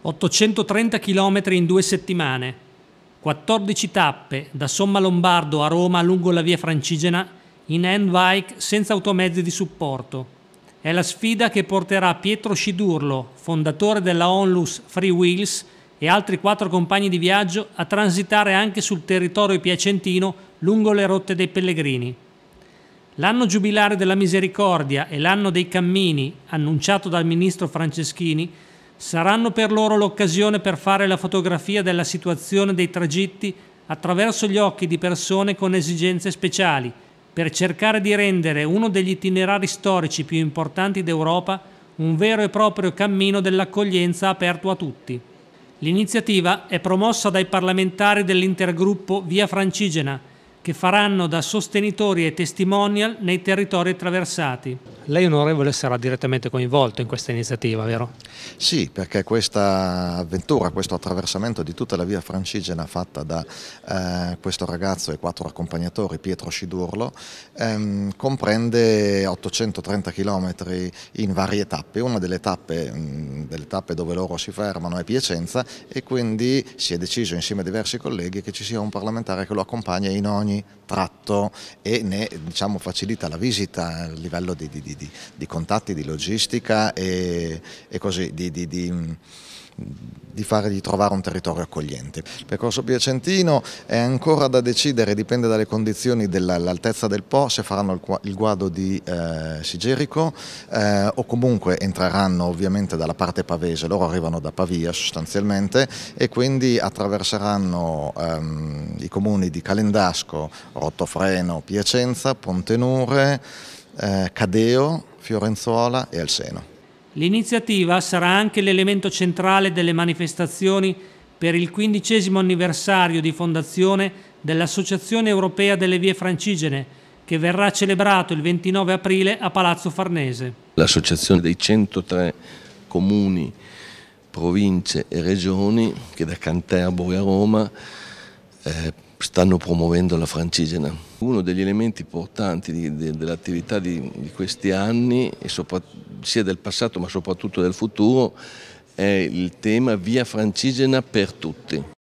830 km in due settimane, 14 tappe da Somma Lombardo a Roma lungo la via Francigena in handbike senza automezzi di supporto. È la sfida che porterà Pietro Scidurlo, fondatore della Onlus Free Wheels, e altri quattro compagni di viaggio a transitare anche sul territorio piacentino lungo le rotte dei pellegrini. L'anno giubilare della misericordia e l'anno dei cammini, annunciato dal ministro Franceschini, saranno per loro l'occasione per fare la fotografia della situazione dei tragitti attraverso gli occhi di persone con esigenze speciali, per cercare di rendere uno degli itinerari storici più importanti d'Europa un vero e proprio cammino dell'accoglienza aperto a tutti. L'iniziativa è promossa dai parlamentari dell'intergruppo Via Francigena, che faranno da sostenitori e testimonial nei territori attraversati. Lei, onorevole, sarà direttamente coinvolto in questa iniziativa, vero? Sì, perché questa avventura, questo attraversamento di tutta la via francigena fatta da eh, questo ragazzo e quattro accompagnatori, Pietro Scidurlo, ehm, comprende 830 km in varie tappe. Una delle tappe, mh, mm, delle tappe dove loro si fermano è Piacenza e quindi si è deciso insieme a diversi colleghi che ci sia un parlamentare che lo accompagna in ogni tratto e ne diciamo, facilita la visita a livello di, di, di di, di contatti, di logistica e, e così, di, di, di mm, di fargli trovare un territorio accogliente. Il percorso piacentino è ancora da decidere, dipende dalle condizioni dell'altezza del Po, se faranno il guado di eh, Sigerico eh, o comunque entreranno ovviamente dalla parte pavese, loro arrivano da Pavia sostanzialmente e quindi attraverseranno ehm, i comuni di Calendasco, Rottofreno, Piacenza, Pontenure, eh, Cadeo, Fiorenzuola e Alseno. L'iniziativa sarà anche l'elemento centrale delle manifestazioni per il quindicesimo anniversario di fondazione dell'Associazione Europea delle Vie Francigene, che verrà celebrato il 29 aprile a Palazzo Farnese. L'associazione dei 103 comuni, province e regioni che da Canterbury a Roma eh, stanno promuovendo la francigena. Uno degli elementi importanti dell'attività di, questi anni, sia del passato ma soprattutto del futuro, è il tema via francigena per tutti.